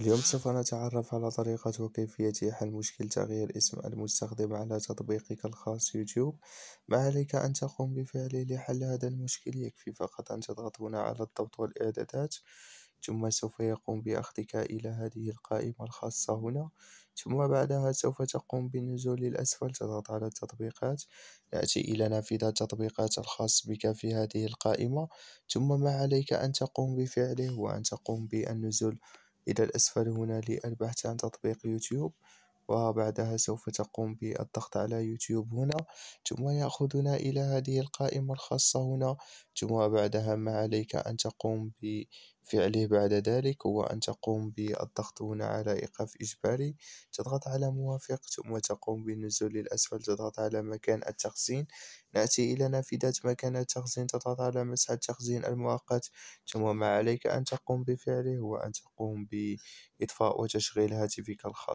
اليوم سوف نتعرف على طريقة وكيفية حل مشكل تغيير اسم المستخدم على تطبيقك الخاص يوتيوب ما عليك أن تقوم بفعله لحل هذا المشكل يكفي فقط أن تضغط هنا على الضبط والإعدادات ثم سوف يقوم بأخذك إلى هذه القائمة الخاصة هنا ثم بعدها سوف تقوم بالنزول للأسفل تضغط على التطبيقات نأتي إلى نافذة التطبيقات الخاص بك في هذه القائمة ثم ما عليك أن تقوم بفعله هو أن تقوم بالنزول إلى الأسفل هنا للبحث عن تطبيق يوتيوب وبعدها سوف تقوم بالضغط على يوتيوب هنا ثم يأخذنا إلى هذه القائمة الخاصة هنا ثم بعدها ما عليك أن تقوم بفعله بعد ذلك هو أن تقوم بالضغط هنا على إيقاف إجباري تضغط على موافق ثم تقوم بالنزول للأسفل تضغط على مكان التخزين نأتي إلى نافذة مكان التخزين تضغط على مسح التخزين المؤقت ثم ما عليك أن تقوم بفعله هو أن تقوم بإطفاء وتشغيل هاتفك الخاص